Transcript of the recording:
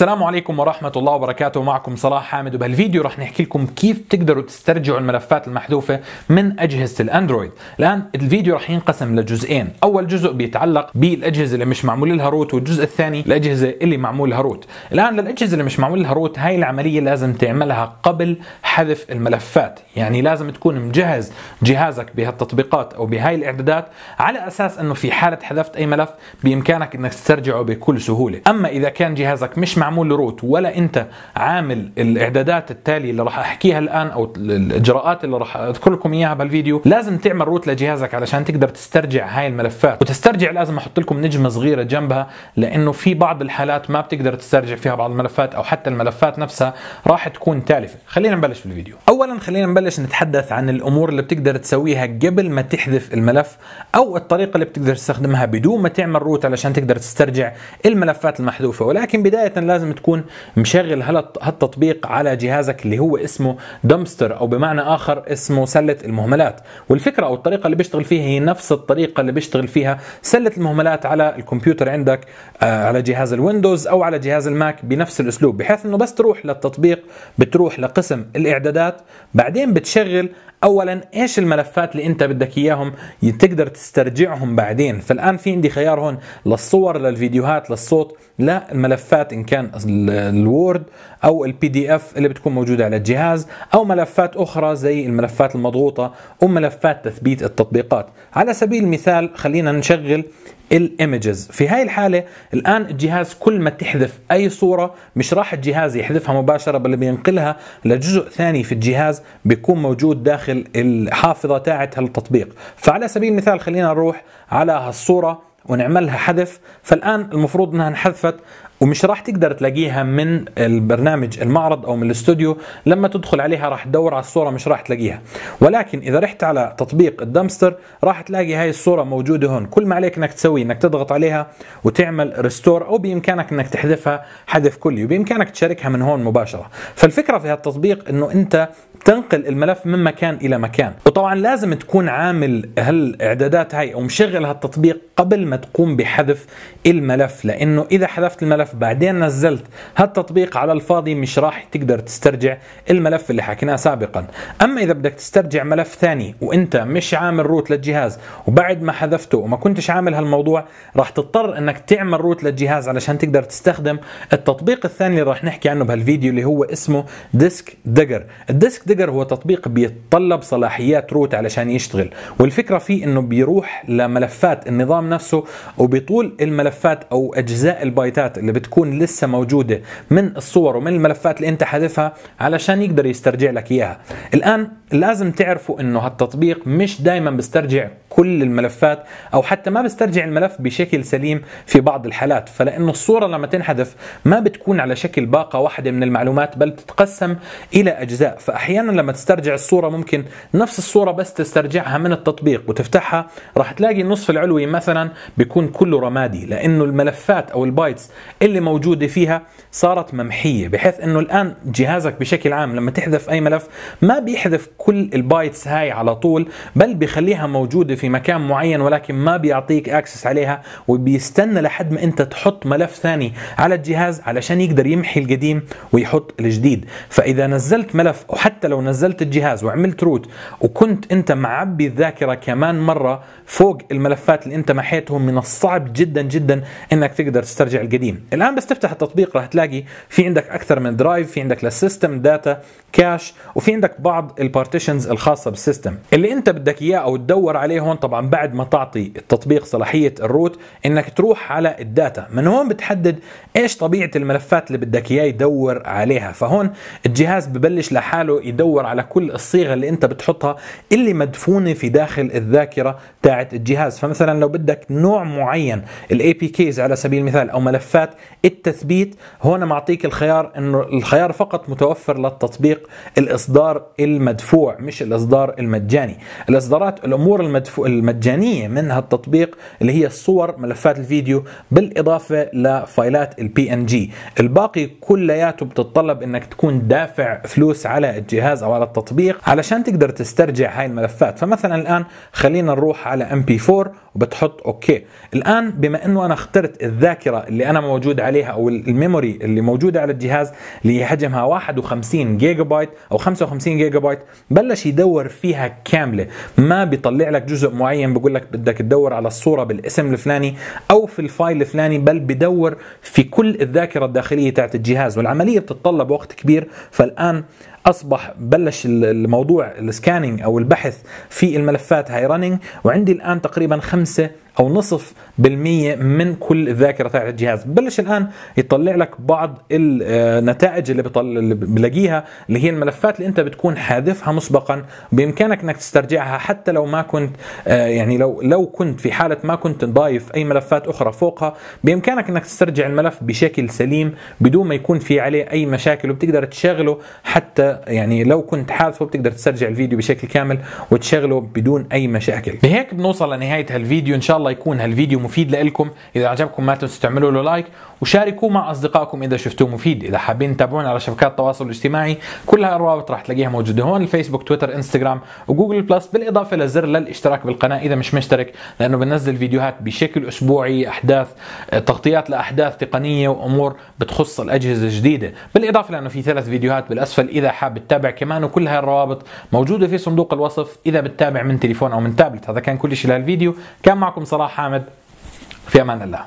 السلام عليكم ورحمة الله وبركاته معكم صلاح حامد وبهالفيديو رح نحكي لكم كيف تقدروا تسترجعوا الملفات المحذوفة من أجهزة الأندرويد الآن الفيديو رح ينقسم لجزئين أول جزء بيتعلق بالأجهزة اللي مش معمول لها روت والجزء الثاني الأجهزة اللي معمول لها روت الآن للأجهزة اللي مش معمول لها روت هاي العملية لازم تعملها قبل حذف الملفات يعني لازم تكون مجهز جهازك بهالتطبيقات أو بهاي الإعدادات على أساس أنه في حالة حذفت أي ملف بإمكانك أنك تسترجعه بكل سهولة أما إذا كان جهازك مش معمول معمول لروت ولا انت عامل الاعدادات التاليه اللي راح احكيها الان او الاجراءات اللي راح اذكر لكم اياها بالفيديو لازم تعمل روت لجهازك علشان تقدر تسترجع هاي الملفات وتسترجع لازم احط لكم نجمه صغيره جنبها لانه في بعض الحالات ما بتقدر تسترجع فيها بعض الملفات او حتى الملفات نفسها راح تكون تالفه خلينا نبلش بالفيديو اولا خلينا نبلش نتحدث عن الامور اللي بتقدر تسويها قبل ما تحذف الملف او الطريقه اللي بتقدر تستخدمها بدون ما تعمل روت علشان تقدر تسترجع الملفات المحذوفه ولكن بدايه لازم لازم تكون مشغل هالتطبيق على جهازك اللي هو اسمه دمستر او بمعنى اخر اسمه سله المهملات والفكره او الطريقه اللي بيشتغل فيها هي نفس الطريقه اللي بيشتغل فيها سله المهملات على الكمبيوتر عندك آه، على جهاز الويندوز او على جهاز الماك بنفس الاسلوب بحيث انه بس تروح للتطبيق بتروح لقسم الاعدادات بعدين بتشغل اولا ايش الملفات اللي انت بدك اياهم تقدر تسترجعهم بعدين فالان في عندي خيار هون للصور للفيديوهات للصوت للملفات ان كان الوورد او البي دي اف اللي بتكون موجوده على الجهاز او ملفات اخرى زي الملفات المضغوطه وملفات تثبيت التطبيقات على سبيل المثال خلينا نشغل الايمجز في هاي الحالة الآن الجهاز كل ما تحذف أي صورة مش راح الجهاز يحذفها مباشرة بل بينقلها لجزء ثاني في الجهاز بيكون موجود داخل الحافظة تاعت هالتطبيق فعلى سبيل المثال خلينا نروح على هالصورة ونعملها حذف فالآن المفروض أنها انحذفت ومش راح تقدر تلاقيها من البرنامج المعرض او من الاستوديو لما تدخل عليها راح تدور على الصوره مش راح تلاقيها ولكن اذا رحت على تطبيق الدمستر راح تلاقي هاي الصوره موجوده هون كل ما عليك انك تسوي انك تضغط عليها وتعمل ريستور او بامكانك انك تحذفها حذف كلي وبامكانك تشاركها من هون مباشره فالفكره في هالتطبيق انه انت تنقل الملف من مكان الى مكان وطبعا لازم تكون عامل هالاعدادات هاي او مشغل هالتطبيق قبل ما تقوم بحذف الملف لانه اذا حذفت الملف الملف بعدين نزلت هالتطبيق على الفاضي مش راح تقدر تسترجع الملف اللي حكيناه سابقا اما اذا بدك تسترجع ملف ثاني وانت مش عامل روت للجهاز وبعد ما حذفته وما كنتش عامل هالموضوع راح تضطر انك تعمل روت للجهاز علشان تقدر تستخدم التطبيق الثاني اللي راح نحكي عنه بهالفيديو اللي هو اسمه ديسك دجر الديسك دجر هو تطبيق بيتطلب صلاحيات روت علشان يشتغل والفكره فيه انه بيروح لملفات النظام نفسه وبيطول الملفات او اجزاء البايتات اللي بتكون لسه موجوده من الصور ومن الملفات اللي انت حذفها علشان يقدر يسترجع لك اياها الان لازم تعرفوا انه هالتطبيق مش دائما بيسترجع كل الملفات او حتى ما بيسترجع الملف بشكل سليم في بعض الحالات فلانه الصوره لما تنحذف ما بتكون على شكل باقه واحده من المعلومات بل بتتقسم الى اجزاء فاحيانا لما تسترجع الصوره ممكن نفس الصوره بس تسترجعها من التطبيق وتفتحها راح تلاقي النصف العلوي مثلا بيكون كله رمادي لانه الملفات او البايتس اللي موجوده فيها صارت ممحيه بحيث انه الان جهازك بشكل عام لما تحذف اي ملف ما بيحذف كل البايتس هاي على طول بل بيخليها موجوده في مكان معين ولكن ما بيعطيك اكسس عليها وبيستنى لحد ما انت تحط ملف ثاني على الجهاز علشان يقدر يمحي القديم ويحط الجديد فاذا نزلت ملف وحتى لو نزلت الجهاز وعملت روت وكنت انت معبي الذاكره كمان مره فوق الملفات اللي انت محيتهم من الصعب جدا جدا انك تقدر تسترجع القديم الان بس تفتح التطبيق راح تلاقي في عندك اكثر من درايف في عندك للسيستم داتا كاش وفي عندك بعض البارتيشنز الخاصه بالسيستم اللي انت بدك اياه او تدور عليه هون طبعا بعد ما تعطي التطبيق صلاحيه الروت انك تروح على الداتا من هون بتحدد ايش طبيعه الملفات اللي بدك اياه يدور عليها فهون الجهاز ببلش لحاله يدور على كل الصيغه اللي انت بتحطها اللي مدفونه في داخل الذاكره تاعت الجهاز فمثلا لو بدك نوع معين الاي بي كيز على سبيل المثال او ملفات التثبيت هون معطيك الخيار انه الخيار فقط متوفر للتطبيق الاصدار المدفوع مش الاصدار المجاني الاصدارات الامور المدفوع المجانيه منها التطبيق اللي هي الصور ملفات الفيديو بالاضافه لفايلات البي ان جي الباقي كلياته بتتطلب انك تكون دافع فلوس على الجهاز او على التطبيق علشان تقدر تسترجع هاي الملفات فمثلا الان خلينا نروح على ام بي 4 وبتحط اوكي الان بما انه انا اخترت الذاكره اللي انا موجود موجود عليها او الميموري اللي موجوده على الجهاز اللي حجمها 51 جيجا بايت او 55 جيجا بايت بلش يدور فيها كامله ما بيطلع لك جزء معين بقول لك بدك تدور على الصوره بالاسم الفلاني او في الفايل الفلاني بل بدور في كل الذاكره الداخليه تاعت الجهاز والعمليه بتتطلب وقت كبير فالان اصبح بلش الموضوع السكاننج او البحث في الملفات هاي رننج وعندي الان تقريبا خمسه او نصف بالمية من كل الذاكرة تاعت الجهاز بلش الان يطلع لك بعض النتائج آه، اللي, بطل... اللي بلاقيها اللي هي الملفات اللي انت بتكون حاذفها مسبقا بامكانك انك تسترجعها حتى لو ما كنت آه، يعني لو لو كنت في حالة ما كنت ضايف اي ملفات اخرى فوقها بامكانك انك تسترجع الملف بشكل سليم بدون ما يكون في عليه اي مشاكل وبتقدر تشغله حتى يعني لو كنت حاذفه بتقدر تسترجع الفيديو بشكل كامل وتشغله بدون اي مشاكل بهيك بنوصل لنهاية هالفيديو ان شاء الله الله يكون هالفيديو مفيد لكم اذا عجبكم ما تنسوا تعملوا له لايك وشاركوه مع اصدقائكم اذا شفتوه مفيد اذا حابين تتابعونا على شبكات التواصل الاجتماعي كلها الروابط راح تلاقيها موجوده هون الفيسبوك تويتر انستغرام وجوجل بلس بالاضافه لزر للاشتراك بالقناه اذا مش مشترك لانه بنزل فيديوهات بشكل اسبوعي احداث تغطيات لاحداث تقنيه وامور بتخص الاجهزه الجديده بالاضافه لانه في ثلاث فيديوهات بالاسفل اذا حاب تتابع كمان وكل هاي الروابط موجوده في صندوق الوصف اذا بتتابع من تليفون او من تابلت هذا كان كل شيء لهالفيديو كان معكم صلاح حامد في امان الله